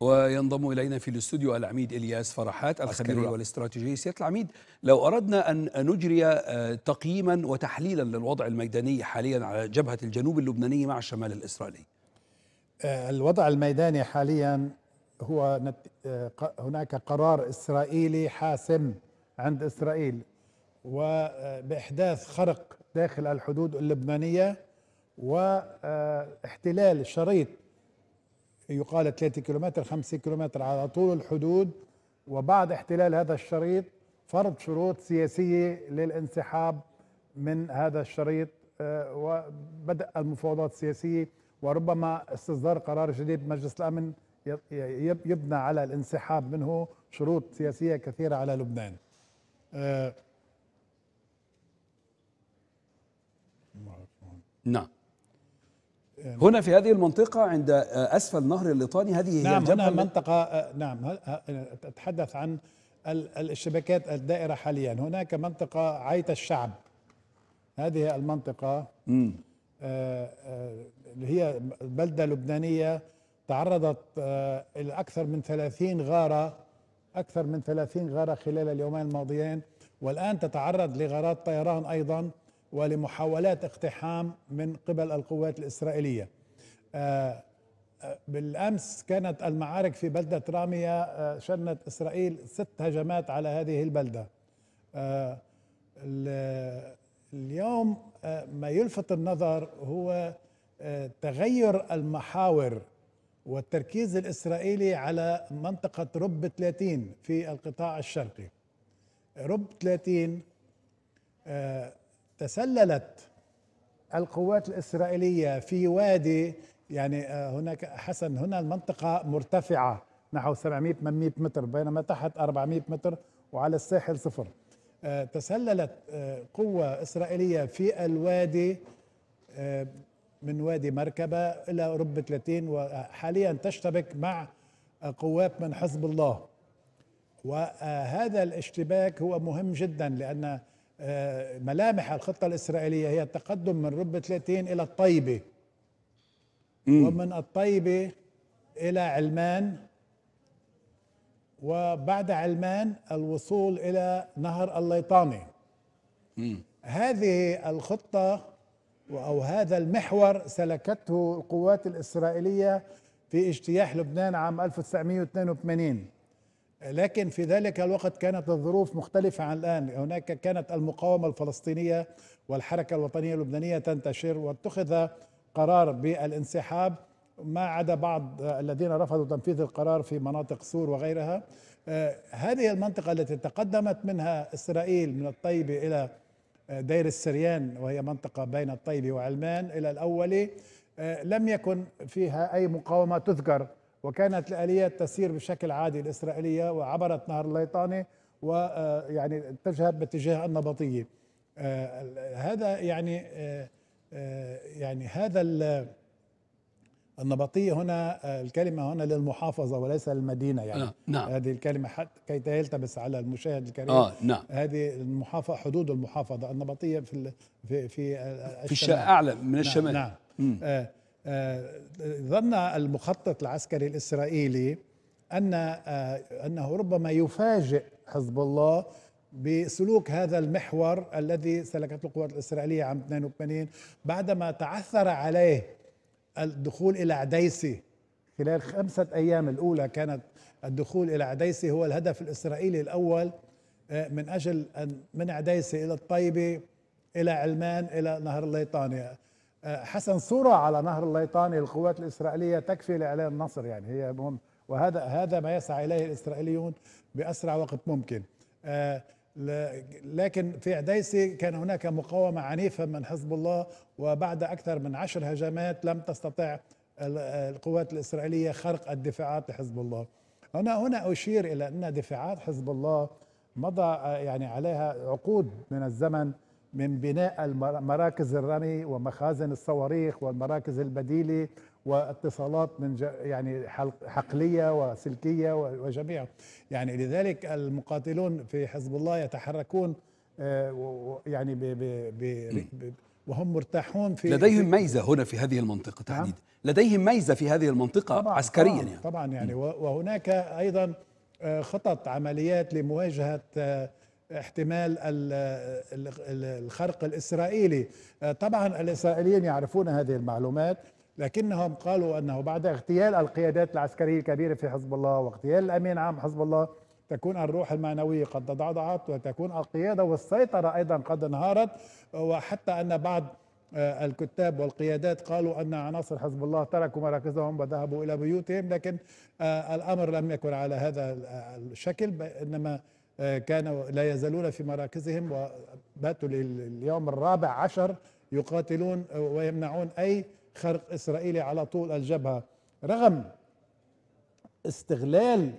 وينضم الينا في الاستوديو العميد الياس فرحات الخبير والاستراتيجي سياده العميد لو اردنا ان نجري آه، تقييما وتحليلا للوضع الميداني حاليا على جبهه الجنوب اللبناني مع الشمال الاسرائيلي آه، الوضع الميداني حاليا هو آه، هناك قرار اسرائيلي حاسم عند اسرائيل وباحداث خرق داخل الحدود اللبنانيه واحتلال شريط يقال 3 كيلومتر 5 كيلومتر على طول الحدود وبعد احتلال هذا الشريط فرض شروط سياسية للانسحاب من هذا الشريط آه، وبدأ المفاوضات السياسية وربما استصدار قرار جديد مجلس الأمن يبنى على الانسحاب منه شروط سياسية كثيرة على لبنان آه. نعم هنا في هذه المنطقة عند أسفل نهر الإيطاني هذه نعم هي نعم هنا منطقة نعم أتحدث عن الشبكات الدائرة حاليا هناك منطقة عيت الشعب هذه المنطقة اللي آه، آه، هي بلدة لبنانية تعرضت آه، إلى أكثر من 30 غارة أكثر من 30 غارة خلال اليومين الماضيين والآن تتعرض لغارات طيران أيضا ولمحاولات اقتحام من قبل القوات الإسرائيلية آه، آه، بالأمس كانت المعارك في بلدة رامية آه، شنت إسرائيل ست هجمات على هذه البلدة اليوم ما يلفت النظر هو تغير المحاور والتركيز الإسرائيلي على منطقة رب 30 في القطاع الشرقي رب 30 تسللت القوات الإسرائيلية في وادي يعني آه، هناك حسن هنا المنطقة مرتفعة نحو 700 800 متر بينما تحت 400 متر وعلى الساحل صفر آه، تسللت آه، قوة إسرائيلية في الوادي من وادي مركبة إلى رب 30 وحاليا تشتبك مع قوات من حزب الله وهذا الاشتباك هو مهم جدا لأن آه، ملامح الخطة الإسرائيلية هي التقدم من رب 30 إلى الطيبة مم. ومن الطيبة إلى علمان وبعد علمان الوصول إلى نهر الليطاني مم. هذه الخطة أو هذا المحور سلكته القوات الإسرائيلية في اجتياح لبنان عام 1982 لكن في ذلك الوقت كانت الظروف مختلفة عن الآن هناك كانت المقاومة الفلسطينية والحركة الوطنية اللبنانية تنتشر واتخذ قرار بالانسحاب ما عدا بعض الذين رفضوا تنفيذ القرار في مناطق سور وغيرها آه، هذه المنطقة التي تقدمت منها إسرائيل من الطيبة إلى دير السريان وهي منطقة بين الطيبة وعلمان إلى الأولي آه، لم يكن فيها أي مقاومة تذكر وكانت الآليات تسير بشكل عادي الإسرائيلية وعبرت نهر الليطاني ويعني آه، تذهب باتجاه النبطية آه، هذا يعني آه، يعني هذا النبطية هنا الكلمة هنا للمحافظة وليس للمدينة يعني نعم. هذه الكلمة حتى كي تلتبس على المشاهد الكريم آه نعم. هذه المحافظة حدود المحافظة النبطية في في في, في الشمال أعلى من نعم، الشمال نعم, نعم. آه آه، ظن المخطط العسكري الاسرائيلي ان آه، انه ربما يفاجئ حزب الله بسلوك هذا المحور الذي سلكته القوات الاسرائيليه عام 82 بعدما تعثر عليه الدخول الى عديسي خلال خمسه ايام الاولى كانت الدخول الى عديسي هو الهدف الاسرائيلي الاول آه، من اجل ان من عديسي الى الطيبه الى علمان الى نهر الليطانيه حسن صورة على نهر الليطاني للقوات الإسرائيلية تكفي لإعلان النصر يعني هي مهم وهذا هذا ما يسعى إليه الإسرائيليون بأسرع وقت ممكن آه، لكن في عديسي كان هناك مقاومة عنيفة من حزب الله وبعد أكثر من عشر هجمات لم تستطع القوات الإسرائيلية خرق الدفاعات لحزب الله هنا هنا أشير إلى أن دفاعات حزب الله مضى آه، يعني عليها عقود من الزمن من بناء مراكز الرمي ومخازن الصواريخ والمراكز البديله واتصالات من يعني حقليه وسلكيه وجميع يعني لذلك المقاتلون في حزب الله يتحركون آه، يعني ب ب ب وهم مرتاحون في لديهم ميزه هنا في هذه المنطقه نعم. تحديدا لديهم ميزه في هذه المنطقه طبعًا عسكريا طبعًا يعني طبعا يعني وهناك ايضا آه، خطط عمليات لمواجهه آه، احتمال الخرق الاسرائيلي آه، طبعا الاسرائيليين يعرفون هذه المعلومات لكنهم قالوا انه بعد اغتيال القيادات العسكريه الكبيره في حزب الله واغتيال الامين عام حزب الله تكون الروح المعنويه قد تضعضعت وتكون القياده والسيطره ايضا قد انهارت وحتى ان بعض آه، الكتاب والقيادات قالوا ان عناصر حزب الله تركوا مراكزهم وذهبوا الى بيوتهم لكن آه، الامر لم يكن على هذا الشكل انما كانوا لا يزالون في مراكزهم وباتوا لليوم الرابع عشر يقاتلون ويمنعون أي خرق إسرائيلي على طول الجبهة رغم استغلال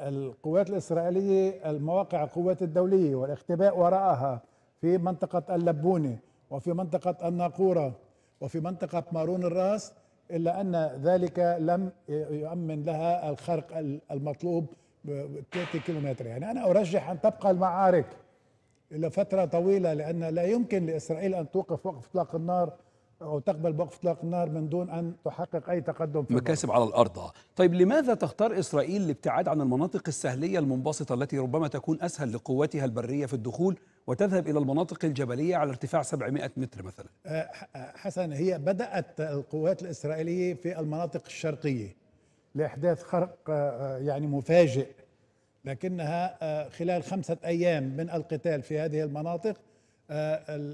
القوات الإسرائيلية المواقع القوات الدولية والاختباء وراءها في منطقة اللبونة وفي منطقة الناقورة وفي منطقة مارون الراس إلا أن ذلك لم يؤمن لها الخرق المطلوب 3 كيلومتر يعني أنا أرجح أن تبقى المعارك إلى فترة طويلة لأن لا يمكن لإسرائيل أن توقف وقف إطلاق النار أو تقبل بوقف إطلاق النار من دون أن تحقق أي تقدم في مكاسب على الأرض طيب لماذا تختار إسرائيل الابتعاد عن المناطق السهلية المنبسطة التي ربما تكون أسهل لقواتها البرية في الدخول وتذهب إلى المناطق الجبلية على ارتفاع 700 متر مثلا أه، حسن هي بدأت القوات الإسرائيلية في المناطق الشرقية لإحداث خرق آه، آه، يعني مفاجئ لكنها آه، خلال خمسة أيام من القتال في هذه المناطق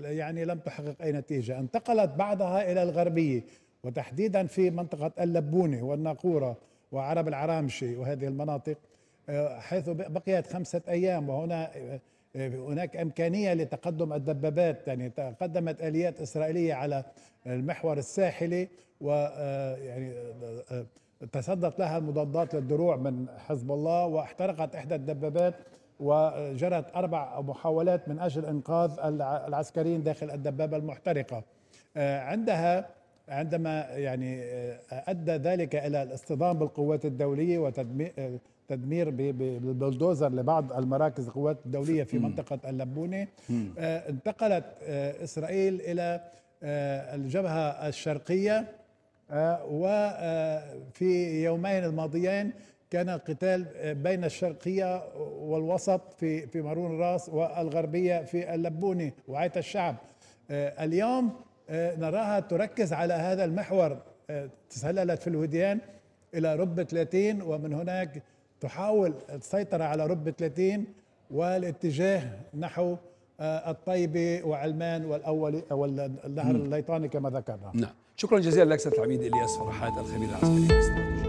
يعني لم تحقق أي نتيجة انتقلت بعدها إلى الغربية وتحديدا في منطقة اللبونة والناقورة وعرب العرامشي وهذه المناطق حيث بقيت خمسة أيام وهنا هناك إمكانية لتقدم الدبابات يعني تقدمت آليات إسرائيلية على المحور الساحلي ويعني تصدت لها مضادات للدروع من حزب الله واحترقت إحدى الدبابات وجرت أربع محاولات من أجل إنقاذ العسكريين داخل الدبابة المحترقة آه، عندها عندما يعني آه، أدى ذلك إلى الاصطدام بالقوات الدولية وتدمير آه، تدمير بالبلدوزر لبعض المراكز القوات الدوليه في منطقه اللبونه انتقلت اسرائيل الى الجبهه الشرقيه آه، وفي آه، يومين الماضيين كان قتال آه، بين الشرقية والوسط في في مارون الراس والغربية في اللبوني وعية الشعب اليوم نراها تركز على هذا المحور تسللت في الوديان إلى رب 30 ومن هناك تحاول السيطرة على رب 30 والاتجاه نحو الطيبة وعلمان والأول والنهر الليطاني كما ذكرنا نعم شكرا جزيلا لك سيد العميد الياس فرحات الخبير العسكري